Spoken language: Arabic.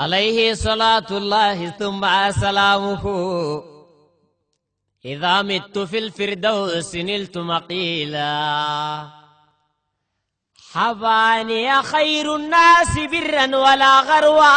عليه صلاة الله ثم سلامه إذا مت في الفردوس نلت مقيلا حباني خير الناس برا ولا غروا